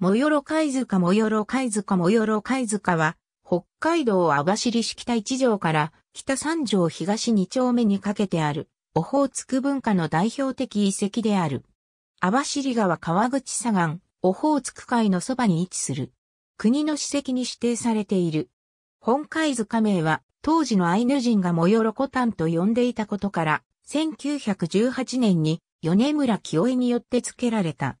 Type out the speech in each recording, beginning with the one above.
もよろ貝塚もよろ貝塚もよろ貝塚は、北海道網走市北一条から北三条東二丁目にかけてある、オホーツク文化の代表的遺跡である。網走川川口左岸、オホーツク海のそばに位置する。国の史跡に指定されている。本貝塚名は、当時のアイヌ人がもよろコタンと呼んでいたことから、1918年に米村清江によって付けられた。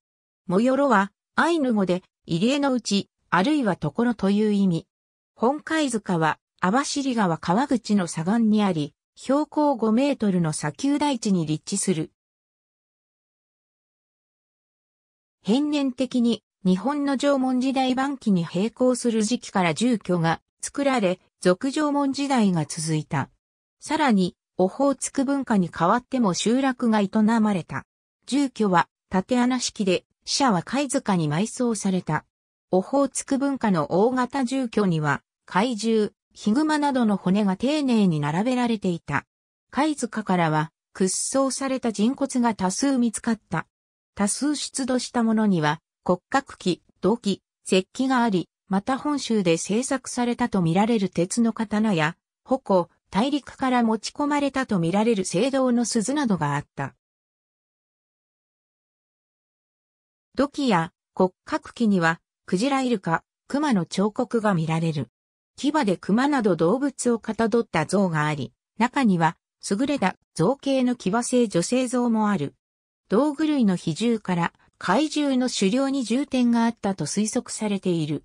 もよろは、アイヌ語で、入江のうち、あるいはところという意味。本海塚は、網走川川口の左岸にあり、標高5メートルの砂丘大地に立地する。変年的に、日本の縄文時代晩期に並行する時期から住居が作られ、俗縄文時代が続いた。さらに、オホーツク文化に変わっても集落が営まれた。住居は縦穴式で死者は貝塚に埋葬された。オホーツク文化の大型住居には、怪獣、ヒグマなどの骨が丁寧に並べられていた。貝塚からは、屈葬された人骨が多数見つかった。多数出土したものには、骨格器、土器、石器があり、また本州で製作されたとみられる鉄の刀や、矛、大陸から持ち込まれたとみられる青銅の鈴などがあった。土器や骨格器には、クジライルカ、熊の彫刻が見られる。牙で熊など動物をかたどった像があり、中には優れた造形の騎馬製女性像もある。道具類の比重から怪獣の狩猟に重点があったと推測されている。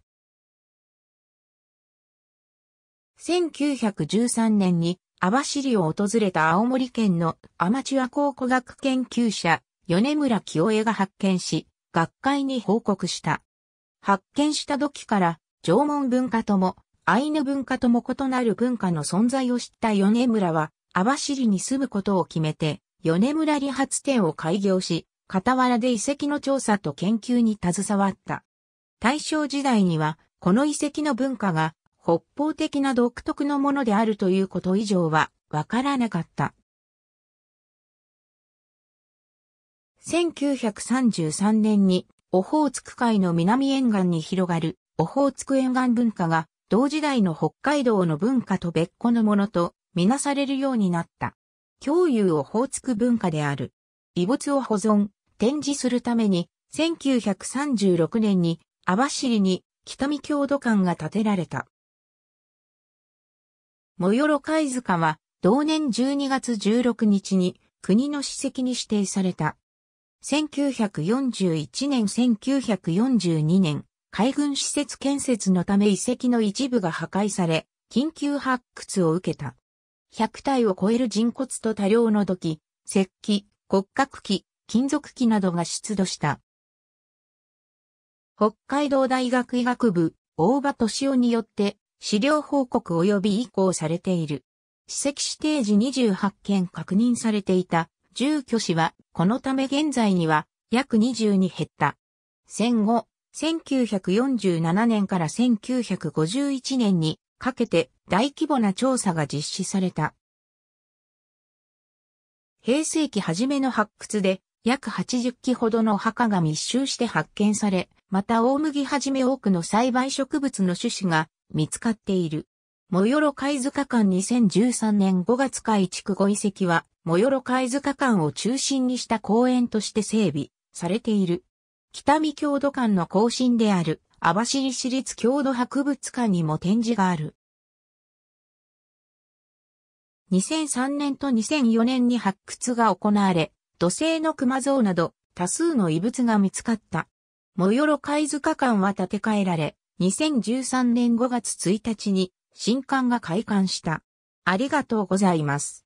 1913年に網走を訪れた青森県のアマチュア考古学研究者米村清江が発見し、学会に報告した。発見した時から、縄文文化とも、アイヌ文化とも異なる文化の存在を知った米村は、網走に住むことを決めて、米村理髪店を開業し、傍らで遺跡の調査と研究に携わった。大正時代には、この遺跡の文化が、北方的な独特のものであるということ以上は、わからなかった。1933年にオホーツク海の南沿岸に広がるオホーツク沿岸文化が同時代の北海道の文化と別個のものとみなされるようになった。共有オホーツク文化である。遺物を保存、展示するために1936年に網走に北見郷土館が建てられた。もよろ貝塚は同年12月16日に国の史跡に指定された。1941年1942年、海軍施設建設のため遺跡の一部が破壊され、緊急発掘を受けた。100体を超える人骨と多量の土器、石器、骨格器、金属器などが出土した。北海道大学医学部、大場敏夫によって、資料報告及び移行されている。史跡指定時28件確認されていた住居市は、このため現在には約20に減った。戦後、1947年から1951年にかけて大規模な調査が実施された。平成期初めの発掘で約80基ほどの墓が密集して発見され、また大麦はじめ多くの栽培植物の種子が見つかっている。もよろ貝塚館2013年5月海地区5遺跡はもよろ貝塚間を中心にした公園として整備されている。北見郷土館の更新である、網走市立郷土博物館にも展示がある。2003年と2004年に発掘が行われ、土星の熊像など多数の遺物が見つかった。もよろ貝塚館は建て替えられ、2013年5月1日に新館が開館した。ありがとうございます。